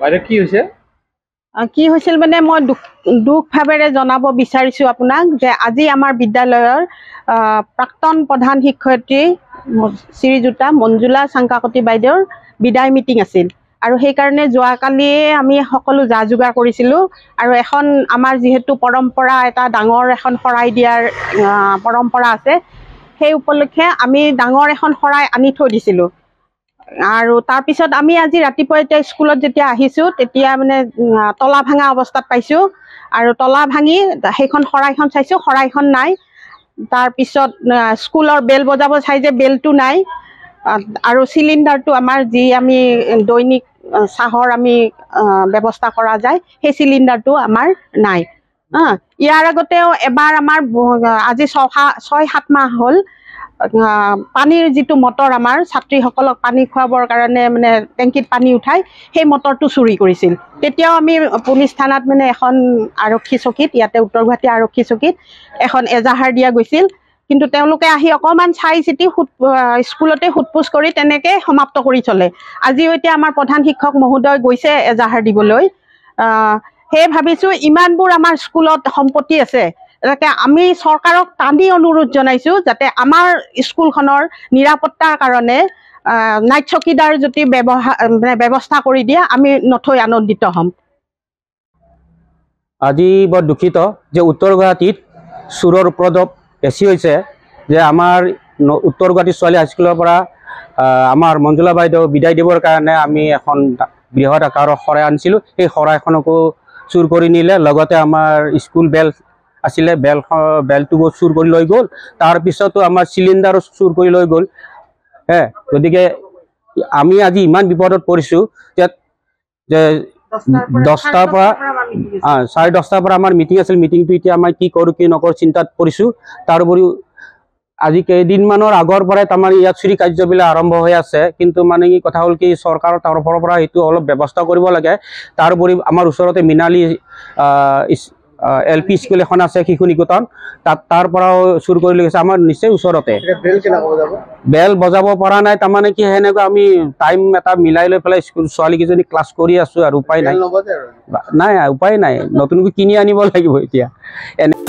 বাইদেউ কি হৈছে কি হৈছিল মানে মই দুখ ভাৱেৰে জনাব বিচাৰিছো আপোনাক যে আজি আমাৰ বিদ্যালয়ৰ প্ৰাক্তন প্ৰধান শিক্ষয়িত্ৰী শ্ৰীযুতা মঞ্জুলা চাংকাকতি বাইদেউৰ বিদায় মিটিং আছিল আৰু সেইকাৰণে যোৱাকালিয়ে আমি সকলো যা যোগাৰ কৰিছিলোঁ আৰু এখন আমাৰ যিহেতু পৰম্পৰা এটা ডাঙৰ এখন শৰাই দিয়াৰ পৰম্পৰা আছে সেই উপলক্ষে আমি ডাঙৰ এখন শৰাই আনি থৈ দিছিলোঁ আৰু তাৰপিছত আমি আজি ৰাতিপুৱা এতিয়া স্কুলত যেতিয়া আহিছোঁ তেতিয়া মানে তলা ভাঙা অৱস্থাত পাইছোঁ আৰু তলা ভাঙি সেইখন শৰাইখন চাইছোঁ শৰাইখন নাই তাৰপিছত স্কুলৰ বেল বজাব চাই যে বেলটো নাই আৰু চিলিণ্ডাৰটো আমাৰ যি আমি দৈনিক চাহৰ আমি ব্যৱস্থা কৰা যায় সেই চিলিণ্ডাৰটো আমাৰ নাই ইয়াৰ আগতেও এবাৰ আমাৰ আজি ছয় সাত মাহ হ'ল পানীৰ যিটো মটৰ আমাৰ ছাত্ৰীসকলক পানী খোৱাবৰ কাৰণে মানে টেংকিত পানী উঠাই সেই মটৰটো চুৰি কৰিছিল তেতিয়াও আমি পুলিচ থানাত মানে এখন আৰক্ষী চকীত ইয়াতে উত্তৰ গুৱাহাটী আৰক্ষী চকীত এখন এজাহাৰ দিয়া গৈছিল কিন্তু তেওঁলোকে আহি অকণমান চাই চিতি সোত স্কুলতে সোধ পোছ কৰি তেনেকৈ সমাপ্ত কৰি চলে আজিও এতিয়া আমাৰ প্ৰধান শিক্ষক মহোদয় গৈছে এজাহাৰ দিবলৈ সেয়ে ভাবিছোঁ ইমানবোৰ আমাৰ স্কুলত সম্পত্তি আছে যাতে আমি চৰকাৰক টানি অনুৰোধ জনাইছোঁ যাতে আমাৰ স্কুলখনৰ নিৰাপত্তাৰ কাৰণে নাইট চকীদাৰ যদি ব্যৱহাৰ ব্যৱস্থা কৰি দিয়ে আমি নথৈ আনন্দিত হ'ম আজি বৰ দুখিত যে উত্তৰ গুৱাহাটীত চোৰৰ উপদ্ৰৱ বেছি হৈছে যে আমাৰ উত্তৰ গুৱাহাটী ছোৱালী হাইস্কুলৰ পৰা আমাৰ মঞ্জুলা বাইদেউ বিদায় দিবৰ কাৰণে আমি এখন বৃহৎ আকাৰৰ শৰাই আনিছিলোঁ সেই শৰাইখনকো চুৰ কৰি নিলে লগতে আমাৰ স্কুল বেল্ট আছিলে বেল বেলটো চুৰ কৰি লৈ গ'ল তাৰপিছতো আমাৰ চিলিণ্ডাৰো চুৰ কৰি লৈ গ'ল হে গতিকে আমি আজি ইমান বিপদত পৰিছোঁ যে দহটাৰ পৰা চাৰে দহটাৰ পৰা আমাৰ মিটিং আছিল মিটিংটো এতিয়া আমাৰ কি কৰোঁ কি নকৰোঁ চিন্তাত পৰিছোঁ তাৰ উপৰিও আজি কেইদিনমানৰ আগৰ পৰাই তাৰমানে ইয়াত চুৰি কাৰ্যবিলাক আৰম্ভ হৈ আছে কিন্তু মানে কি কথা হ'ল কি চৰকাৰৰ তৰফৰ পৰা এইটো অলপ ব্যৱস্থা কৰিব লাগে তাৰোপৰি আমাৰ ওচৰতে মৃণালী এল পি স্কুল এখন আছে শিশু নিকোটন তাত তাৰ পৰাও চুৰ কৰি লৈ গৈছে আমাৰ নিশ্চয় ওচৰতে বেল বজাব পৰা নাই তাৰমানে কি সেনেকুৱা আমি টাইম এটা মিলাই লৈ পেলাই ছোৱালীকেইজনী ক্লাছ কৰি আছো আৰু উপায় নাই নাই উপায় নাই নতুনকৈ কিনি আনিব লাগিব এতিয়া এনেকৈ